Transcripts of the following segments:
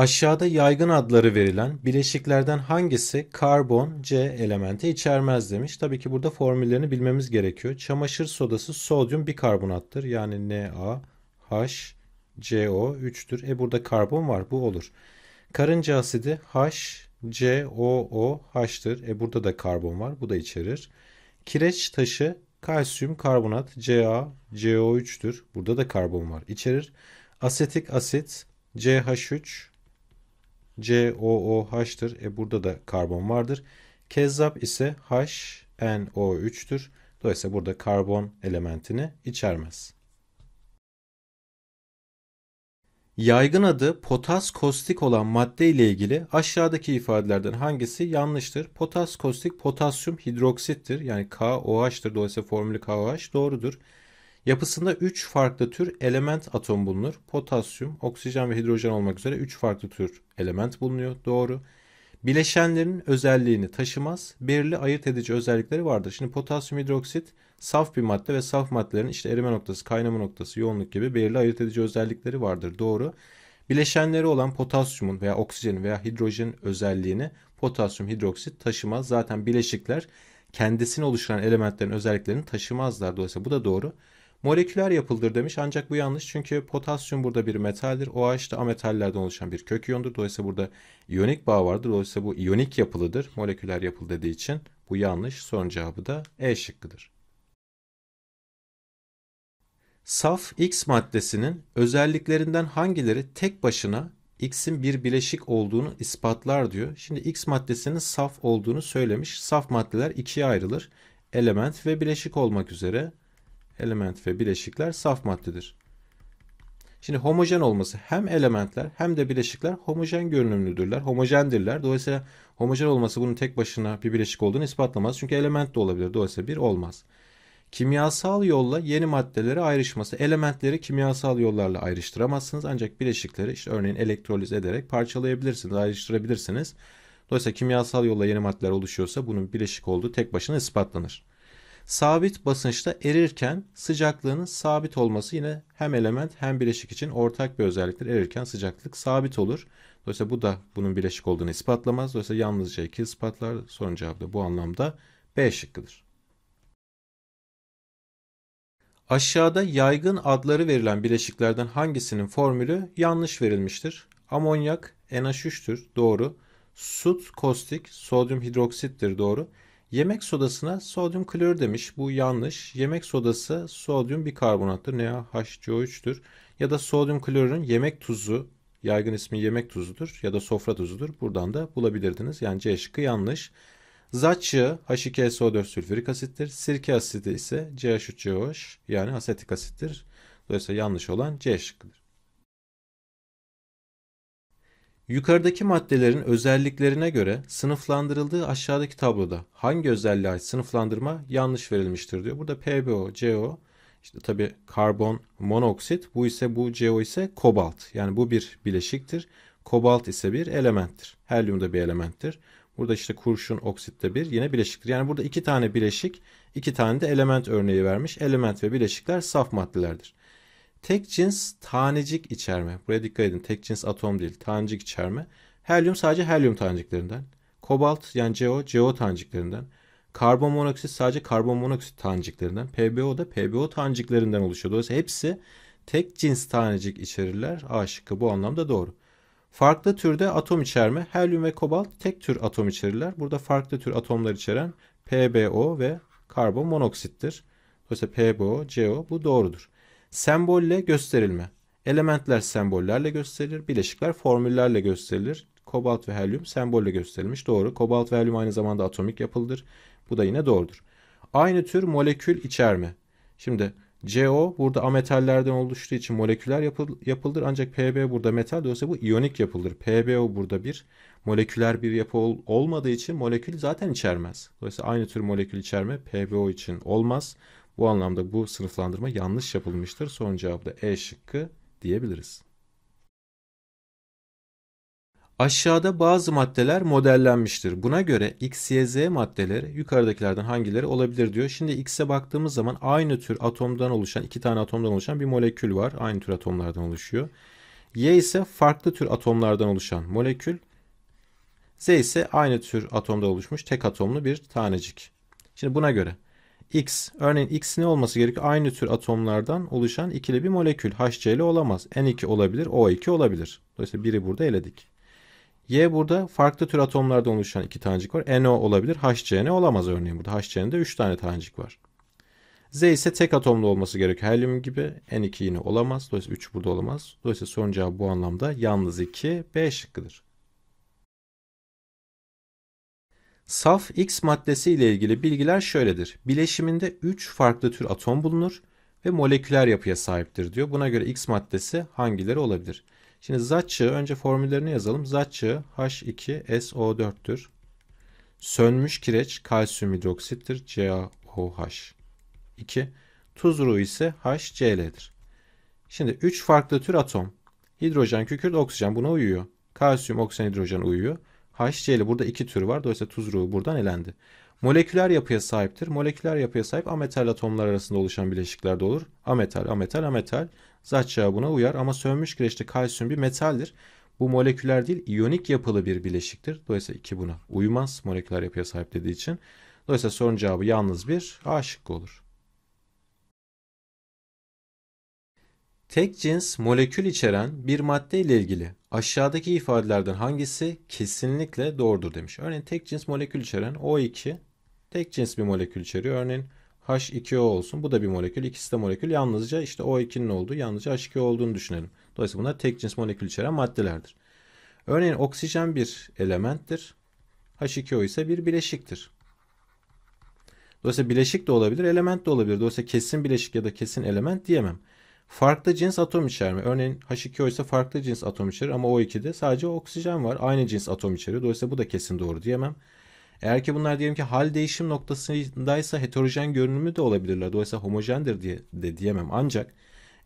Aşağıda yaygın adları verilen bileşiklerden hangisi karbon C elementi içermez demiş. Tabii ki burada formüllerini bilmemiz gerekiyor. Çamaşır sodası sodyum bikarbonattır. Yani NaHCO3'tür. E burada karbon var bu olur. Karınca asidi HCOOH'tır. E burada da karbon var bu da içerir. Kireç taşı kalsiyum karbonat CaCO3'tür. Burada da karbon var içerir. Asetik asit CH3 COOH'tır. E burada da karbon vardır. Kezzap ise HNO3'tür. Dolayısıyla burada karbon elementini içermez. Yaygın adı potas kostik olan madde ile ilgili aşağıdaki ifadelerden hangisi yanlıştır? Potas kostik potasyum hidroksittir. Yani KOH'tır. Dolayısıyla formülü KOH doğrudur. Yapısında 3 farklı tür element atom bulunur. Potasyum, oksijen ve hidrojen olmak üzere 3 farklı tür element bulunuyor. Doğru. Bileşenlerin özelliğini taşımaz. Belirli ayırt edici özellikleri vardır. Şimdi potasyum hidroksit saf bir madde ve saf maddelerin işte erime noktası, kaynama noktası, yoğunluk gibi belirli ayırt edici özellikleri vardır. Doğru. Bileşenleri olan potasyumun veya oksijenin veya hidrojenin özelliğini potasyum hidroksit taşımaz. Zaten bileşikler kendisini oluşturan elementlerin özelliklerini taşımazlar. Dolayısıyla bu da doğru. Moleküler yapıldır demiş ancak bu yanlış çünkü potasyum burada bir metaldir. OH da ametallerden oluşan bir kök iyondur. Dolayısıyla burada iyonik bağ vardır. Dolayısıyla bu iyonik yapılıdır. Moleküler yapılı dediği için bu yanlış. Son cevabı da E şıkkıdır. Saf X maddesinin özelliklerinden hangileri tek başına X'in bir bileşik olduğunu ispatlar diyor. Şimdi X maddesinin saf olduğunu söylemiş. Saf maddeler ikiye ayrılır. Element ve bileşik olmak üzere element ve bileşikler saf maddedir. Şimdi homojen olması hem elementler hem de bileşikler homojen görünümlüdürler, homojendirler. Dolayısıyla homojen olması bunun tek başına bir bileşik olduğunu ispatlamaz. Çünkü element de olabilir. Dolayısıyla bir olmaz. Kimyasal yolla yeni maddelere ayrışması. Elementleri kimyasal yollarla ayrıştıramazsınız. Ancak bileşikleri işte örneğin elektroliz ederek parçalayabilirsiniz, ayrıştırabilirsiniz. Dolayısıyla kimyasal yolla yeni maddeler oluşuyorsa bunun bileşik olduğu tek başına ispatlanır. Sabit basınçta erirken sıcaklığının sabit olması yine hem element hem bileşik için ortak bir özelliktir. Erirken sıcaklık sabit olur. Dolayısıyla bu da bunun bileşik olduğunu ispatlamaz. Dolayısıyla yalnızca iki ispatlar. Son cevap da bu anlamda B şıkkıdır. Aşağıda yaygın adları verilen bileşiklerden hangisinin formülü yanlış verilmiştir? Amonyak NH3'tür doğru. Sut kostik sodyum hidroksittir doğru. Yemek sodasına sodyum klorür demiş. Bu yanlış. Yemek sodası sodyum bikarbonattır. NaHCO3'tür. Ya da sodyum klorürün yemek tuzu yaygın ismi yemek tuzudur ya da sofra tuzudur. Buradan da bulabilirdiniz. Yani C şıkkı yanlış. Zat yağı H2SO4 sülfürik asittir. Sirke asidi ise CH3COH yani asetik asittir. Dolayısıyla yanlış olan C şıkkıdır. Yukarıdaki maddelerin özelliklerine göre sınıflandırıldığı aşağıdaki tabloda hangi özelliğe sınıflandırma yanlış verilmiştir diyor. Burada PBO, CO, işte tabi karbon monoksit, bu ise bu CO ise kobalt. Yani bu bir bileşiktir. Kobalt ise bir elementtir. Helyum da bir elementtir. Burada işte kurşun oksit de bir yine bileşiktir. Yani burada iki tane bileşik, iki tane de element örneği vermiş. Element ve bileşikler saf maddelerdir tek cins tanecik içerme. Buraya dikkat edin. Tek cins atom değil. Tanecik içerme. Helyum sadece helyum taneciklerinden. Kobalt yani CO, CO taneciklerinden. Karbon monoksit sadece karbon monoksit taneciklerinden. PBO da PBO taneciklerinden oluşuyor. Dolayısıyla hepsi tek cins tanecik içerirler. A şıkkı bu anlamda doğru. Farklı türde atom içerme. Helyum ve kobalt tek tür atom içerirler. Burada farklı tür atomlar içeren PBO ve karbon monoksittir. Dolayısıyla PBO, CO bu doğrudur. Sembolle gösterilme. Elementler sembollerle gösterilir, bileşikler formüllerle gösterilir. Kobalt ve helyum sembolle gösterilmiş. Doğru. Kobalt ve helyum aynı zamanda atomik yapıldır. Bu da yine doğrudur. Aynı tür molekül içerme. Şimdi CO burada ametallerden oluştuğu için moleküler yapıldır. Ancak Pb burada metal dolayısıyla bu iyonik yapılır. PbO burada bir moleküler bir yapı ol olmadığı için molekül zaten içermez. Dolayısıyla aynı tür molekül içerme PbO için olmaz. Bu anlamda bu sınıflandırma yanlış yapılmıştır. Son cevabı da E şıkkı diyebiliriz. Aşağıda bazı maddeler modellenmiştir. Buna göre X, Y, Z maddeleri yukarıdakilerden hangileri olabilir diyor. Şimdi X'e baktığımız zaman aynı tür atomdan oluşan, iki tane atomdan oluşan bir molekül var. Aynı tür atomlardan oluşuyor. Y ise farklı tür atomlardan oluşan molekül. Z ise aynı tür atomda oluşmuş tek atomlu bir tanecik. Şimdi buna göre X. Örneğin X ne olması gerekiyor? Aynı tür atomlardan oluşan ikili bir molekül. HCl olamaz. N2 olabilir, O2 olabilir. Dolayısıyla biri burada eledik. Y burada farklı tür atomlardan oluşan iki tanecik var. NO olabilir, HCN olamaz örneğin burada. HCN'de 3 tane tanecik var. Z ise tek atomlu olması gerekiyor. Helyum gibi N2 yine olamaz. Dolayısıyla 3 burada olamaz. Dolayısıyla son cevap bu anlamda yalnız 2 B şıkkıdır. Saf X maddesi ile ilgili bilgiler şöyledir. Bileşiminde 3 farklı tür atom bulunur ve moleküler yapıya sahiptir diyor. Buna göre X maddesi hangileri olabilir? Şimdi zat önce formüllerini yazalım. Zat H2SO4'tür. Sönmüş kireç kalsiyum hidroksittir CaOH. 2. Tuzruğu ise HCl'dir. Şimdi 3 farklı tür atom. Hidrojen, kükürt, oksijen buna uyuyor. Kalsiyum, oksijen, hidrojen uyuyor. HCl burada iki tür var. Dolayısıyla tuz ruhu buradan elendi. Moleküler yapıya sahiptir. Moleküler yapıya sahip ametal atomlar arasında oluşan bileşikler de olur. Ametal, ametal, ametal. Zatçağı buna uyar ama sönmüş kireçli kalsiyum bir metaldir. Bu moleküler değil, iyonik yapılı bir bileşiktir. Dolayısıyla iki buna uymaz moleküler yapıya sahip dediği için. Dolayısıyla sorun cevabı yalnız bir A şıkkı olur. Tek cins molekül içeren bir madde ile ilgili aşağıdaki ifadelerden hangisi kesinlikle doğrudur demiş. Örneğin tek cins molekül içeren O2 tek cins bir molekül içeriyor. Örneğin H2O olsun. Bu da bir molekül. İkisi de molekül. Yalnızca işte O2'nin olduğu, yalnızca H2O olduğunu düşünelim. Dolayısıyla bunlar tek cins molekül içeren maddelerdir. Örneğin oksijen bir elementtir. H2O ise bir bileşiktir. Dolayısıyla bileşik de olabilir, element de olabilir. Dolayısıyla kesin bileşik ya da kesin element diyemem farklı cins atom içerme. Örneğin H2O ise farklı cins atom içerir ama O2'de sadece oksijen var. Aynı cins atom içeriyor. Dolayısıyla bu da kesin doğru diyemem. Eğer ki bunlar diyelim ki hal değişim noktasındaysa heterojen görünümü de olabilirler. Dolayısıyla homojendir diye de diyemem. Ancak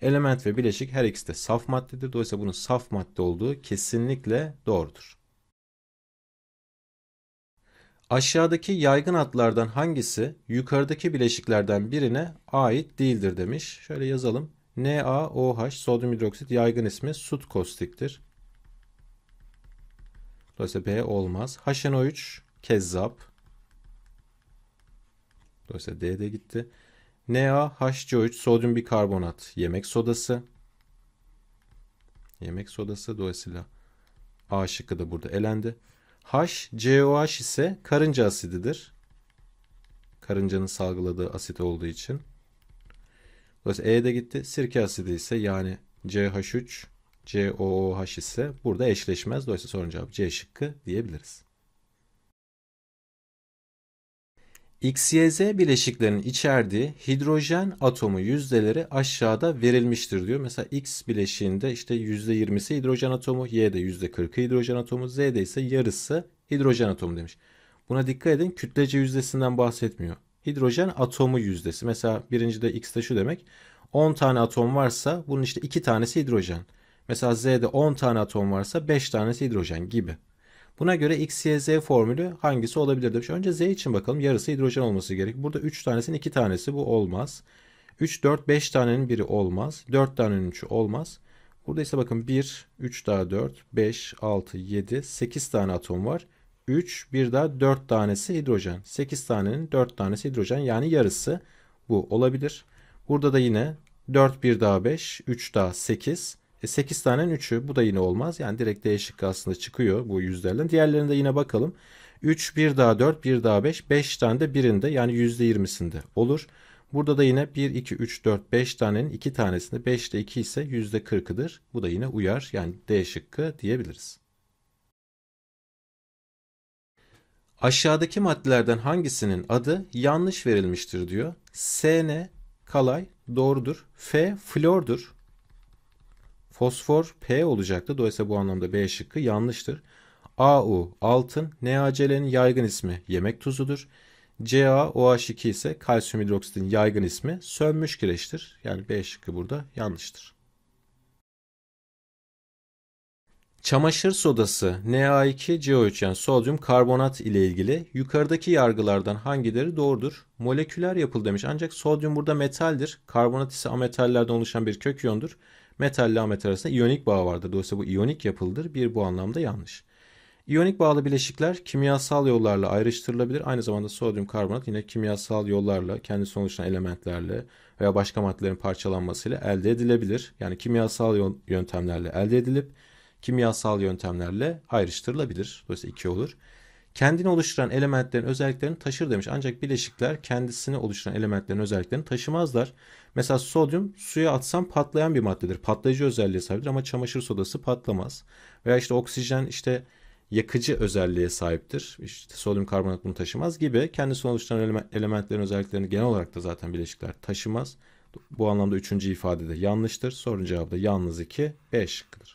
element ve bileşik her ikisi de saf maddedir. Dolayısıyla bunun saf madde olduğu kesinlikle doğrudur. Aşağıdaki yaygın adlardan hangisi yukarıdaki bileşiklerden birine ait değildir demiş. Şöyle yazalım. NaOH sodyum hidroksit yaygın ismi sut kostiktir. Dolayısıyla B olmaz. HNO3 kezzap. Dolayısıyla D de gitti. NaHCO3 sodyum bikarbonat yemek sodası. Yemek sodası dolayısıyla A şıkkı da burada elendi. HCOH ise karınca asididir. Karıncanın salgıladığı asit olduğu için. Dolayısıyla E de gitti. Sirke asidi ise yani CH3 COOH ise burada eşleşmez. Dolayısıyla sorunun cevabı C şıkkı diyebiliriz. XYZ bileşiklerinin içerdiği hidrojen atomu yüzdeleri aşağıda verilmiştir diyor. Mesela X bileşiğinde işte %20'si hidrojen atomu, Y'de %40'ı hidrojen atomu, Z'de ise yarısı hidrojen atomu demiş. Buna dikkat edin kütlece yüzdesinden bahsetmiyor hidrojen atomu yüzdesi. Mesela birinci de X şu demek. 10 tane atom varsa bunun işte 2 tanesi hidrojen. Mesela Z'de 10 tane atom varsa 5 tanesi hidrojen gibi. Buna göre X, Y, Z formülü hangisi olabilir demiş. Önce Z için bakalım. Yarısı hidrojen olması gerek. Burada 3 tanesinin 2 tanesi bu olmaz. 3, 4, 5 tanenin biri olmaz. 4 tanenin 3'ü olmaz. Burada ise bakın 1, 3 daha 4, 5, 6, 7, 8 tane atom var. 3, bir daha 4 tanesi hidrojen. 8 tanenin 4 tanesi hidrojen yani yarısı bu olabilir. Burada da yine 4 bir daha 5, 3 daha 8. E 8 tanenin 3'ü bu da yine olmaz. Yani direkt D aslında çıkıyor bu yüzlerden. Diğerlerinde yine bakalım. 3, bir daha 4, bir daha 5, 5 tane de birinde yani %20'sinde olur. Burada da yine 1, 2, 3, 4, 5 tanenin 2 tanesinde 5 ile 2 ise %40'ıdır. Bu da yine uyar yani D şıkkı diyebiliriz. Aşağıdaki maddelerden hangisinin adı yanlış verilmiştir diyor. S ne? Kalay doğrudur. F flordur. Fosfor P olacaktı. Dolayısıyla bu anlamda B şıkkı yanlıştır. AU altın, NaCl'in yaygın ismi yemek tuzudur. CaOH2 ise kalsiyum hidroksitin yaygın ismi sönmüş kireçtir. Yani B şıkkı burada yanlıştır. Çamaşır sodası Na2CO3 yani sodyum karbonat ile ilgili yukarıdaki yargılardan hangileri doğrudur? Moleküler yapıl demiş ancak sodyum burada metaldir. Karbonat ise ametallerden oluşan bir kök iyondur. Metalle ametal arasında iyonik bağ vardır. Dolayısıyla bu iyonik yapıldır. Bir bu anlamda yanlış. İyonik bağlı bileşikler kimyasal yollarla ayrıştırılabilir. Aynı zamanda sodyum karbonat yine kimyasal yollarla kendi oluşan elementlerle veya başka maddelerin parçalanmasıyla elde edilebilir. Yani kimyasal yöntemlerle elde edilip kimyasal yöntemlerle ayrıştırılabilir. Dolayısıyla iki olur. Kendini oluşturan elementlerin özelliklerini taşır demiş. Ancak bileşikler kendisini oluşturan elementlerin özelliklerini taşımazlar. Mesela sodyum suya atsam patlayan bir maddedir. Patlayıcı özelliğe sahiptir ama çamaşır sodası patlamaz. Veya işte oksijen işte yakıcı özelliğe sahiptir. İşte sodyum karbonat bunu taşımaz gibi kendisini oluşturan elementlerin özelliklerini genel olarak da zaten bileşikler taşımaz. Bu anlamda üçüncü ifade de yanlıştır. Sorun cevabı da yalnız 2, B şıkkıdır.